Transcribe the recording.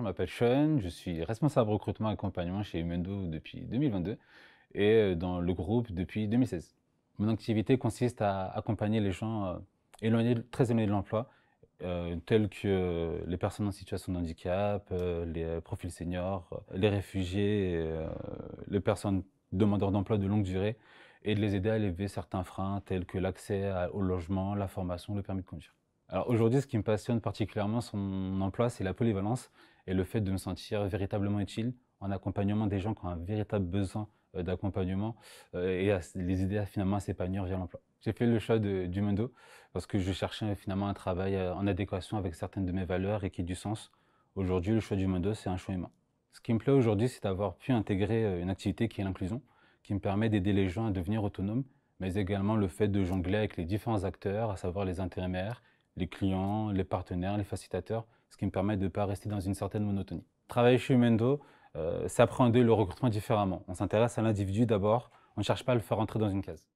je m'appelle Sean, je suis responsable recrutement et accompagnement chez Humendo depuis 2022 et euh, dans le groupe depuis 2016. Mon activité consiste à accompagner les gens euh, éloignés, très éloignés de l'emploi, euh, tels que les personnes en situation de handicap, les profils seniors, les réfugiés, les personnes demandeurs d'emploi de longue durée, et de les aider à lever certains freins tels que l'accès au logement, la formation, le permis de conduire. Alors aujourd'hui, ce qui me passionne particulièrement sur mon emploi, c'est la polyvalence et le fait de me sentir véritablement utile en accompagnement des gens qui ont un véritable besoin euh, d'accompagnement euh, et les aider à finalement s'épanouir via l'emploi. J'ai fait le choix du Mundo parce que je cherchais finalement un travail euh, en adéquation avec certaines de mes valeurs et qui ait du sens. Aujourd'hui, le choix du Mundo, c'est un choix humain. Ce qui me plaît aujourd'hui, c'est d'avoir pu intégrer une activité qui est l'inclusion, qui me permet d'aider les gens à devenir autonomes, mais également le fait de jongler avec les différents acteurs, à savoir les intérimaires, les clients, les partenaires, les facilitateurs, ce qui me permet de ne pas rester dans une certaine monotonie. Travailler chez Mendo, euh, ça appréhender le recrutement différemment. On s'intéresse à l'individu d'abord, on ne cherche pas à le faire entrer dans une case.